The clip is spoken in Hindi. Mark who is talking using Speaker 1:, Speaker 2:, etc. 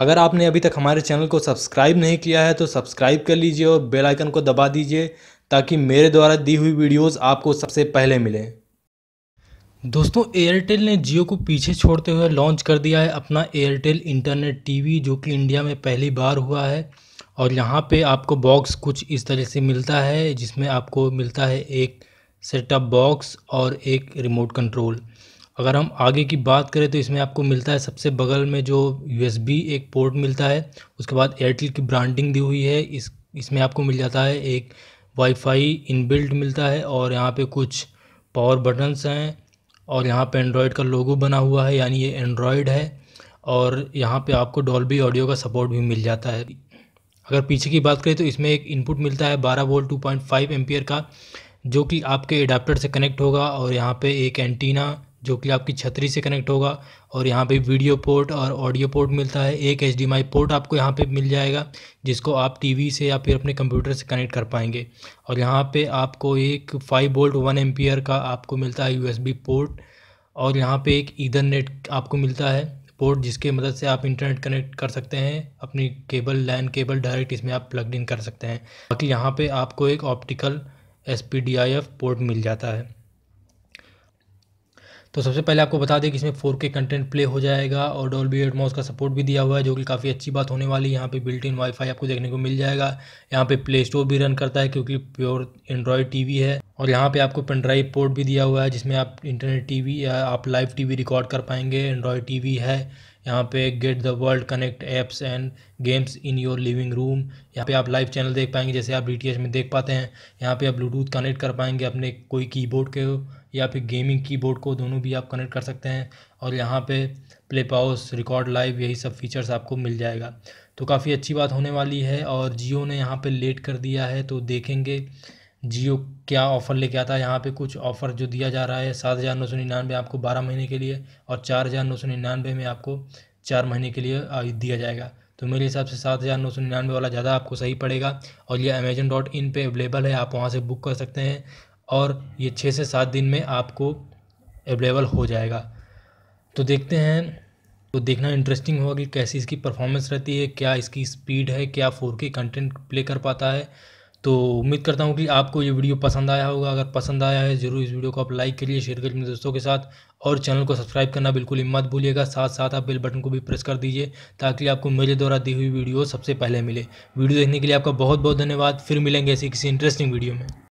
Speaker 1: अगर आपने अभी तक हमारे चैनल को सब्सक्राइब नहीं किया है तो सब्सक्राइब कर लीजिए और बेल आइकन को दबा दीजिए ताकि मेरे द्वारा दी हुई वीडियोस आपको सबसे पहले मिलें दोस्तों एयरटेल ने जियो को पीछे छोड़ते हुए लॉन्च कर दिया है अपना एयरटेल इंटरनेट टीवी जो कि इंडिया में पहली बार हुआ है और यहाँ पे आपको बॉक्स कुछ इस तरह से मिलता है जिसमें आपको मिलता है एक सेटअप बॉक्स और एक रिमोट कंट्रोल अगर हम आगे की बात करें तो इसमें आपको मिलता है सबसे बगल में जो यू एक पोर्ट मिलता है उसके बाद एयरटेल की ब्रांडिंग दी हुई है इस इसमें आपको मिल जाता है एक वाईफाई इनबिल्ट मिलता है और यहाँ पे कुछ पावर बटन्स हैं और यहाँ पे एंड्रॉयड का लोगो बना हुआ है यानी ये एंड्रॉयड है और यहाँ पे आपको डॉल्बी ऑडियो का सपोर्ट भी मिल जाता है अगर पीछे की बात करें तो इसमें एक इनपुट मिलता है बारह वोल्ट टू पॉइंट का जो कि आपके एडाप्टर से कनेक्ट होगा और यहाँ पर एक एंटीना जो कि आपकी छतरी से कनेक्ट होगा और यहाँ पे वीडियो पोर्ट और ऑडियो पोर्ट मिलता है एक एच पोर्ट आपको यहाँ पे मिल जाएगा जिसको आप टीवी से या फिर अपने कंप्यूटर से कनेक्ट कर पाएंगे और यहाँ पे आपको एक फाइव बोल्ट वन एम्पियर का आपको मिलता है यूएसबी पोर्ट और यहाँ पे एक ईदरनेट आपको मिलता है पोर्ट जिसके मदद से आप इंटरनेट कनेक्ट कर सकते हैं अपनी केबल लैन केबल डायरेक्ट इसमें आप प्लग इन कर सकते हैं बाकी यहाँ पर आपको एक ऑप्टिकल एस पोर्ट मिल जाता है तो सबसे पहले आपको बता दें कि इसमें फोर के कंटेंट प्ले हो जाएगा और डॉल्बी एटमॉस का सपोर्ट भी दिया हुआ है जो कि काफ़ी अच्छी बात होने वाली है यहाँ पे बिल्ट इन वाईफाई आपको देखने को मिल जाएगा यहाँ पे प्ले स्टोर भी रन करता है क्योंकि प्योर एंड्रॉयड टीवी है और यहाँ पे आपको पेन ड्राइव पोर्ट भी दिया हुआ है जिसमें आप इंटरनेट टीवी या आप लाइव टीवी रिकॉर्ड कर पाएंगे एंड्रॉयड टीवी है यहाँ पे get the world connect apps and games in your living room यहाँ पे आप लाइव चैनल देख पाएंगे जैसे आप डी में देख पाते हैं यहाँ पे आप ब्लूटूथ कनेक्ट कर पाएंगे अपने कोई कीबोर्ड के या फिर गेमिंग कीबोर्ड को दोनों भी आप कनेक्ट कर सकते हैं और यहाँ पे प्ले पाउस रिकॉर्ड लाइव यही सब फीचर्स आपको मिल जाएगा तो काफ़ी अच्छी बात होने वाली है और जियो ने यहाँ पे लेट कर दिया है तो देखेंगे जियो क्या ऑफ़र लेके आता है यहाँ पे कुछ ऑफ़र जो दिया जा रहा है सात हज़ार नौ सौ निन्यानवे आपको बारह महीने के लिए और चार हज़ार नौ सौ निन्यानवे में आपको चार महीने के लिए दिया जाएगा तो मेरे हिसाब से सात हज़ार नौ सौ निन्यानवे वाला ज़्यादा आपको सही पड़ेगा और ये अमेजन डॉट इन पर अवेलेबल है आप वहाँ से बुक कर सकते हैं और ये छः से सात दिन में आपको अवेलेबल हो जाएगा तो देखते हैं तो देखना इंटरेस्टिंग होगा कि कैसी इसकी परफॉर्मेंस रहती है क्या इसकी स्पीड है क्या फोर के कंटेंट प्ले कर पाता है तो उम्मीद करता हूँ कि आपको ये वीडियो पसंद आया होगा अगर पसंद आया है ज़रूर इस वीडियो को आप लाइक करिए शेयर करिए अपने दोस्तों के साथ और चैनल को सब्सक्राइब करना बिल्कुल हिम्मत भूलिएगा साथ साथ आप बेल बटन को भी प्रेस कर दीजिए ताकि आपको मेरे द्वारा दी हुई वीडियो सबसे पहले मिले वीडियो देखने के लिए आपका बहुत बहुत धन्यवाद फिर मिलेंगे ऐसी किसी इंटरेस्टिंग वीडियो में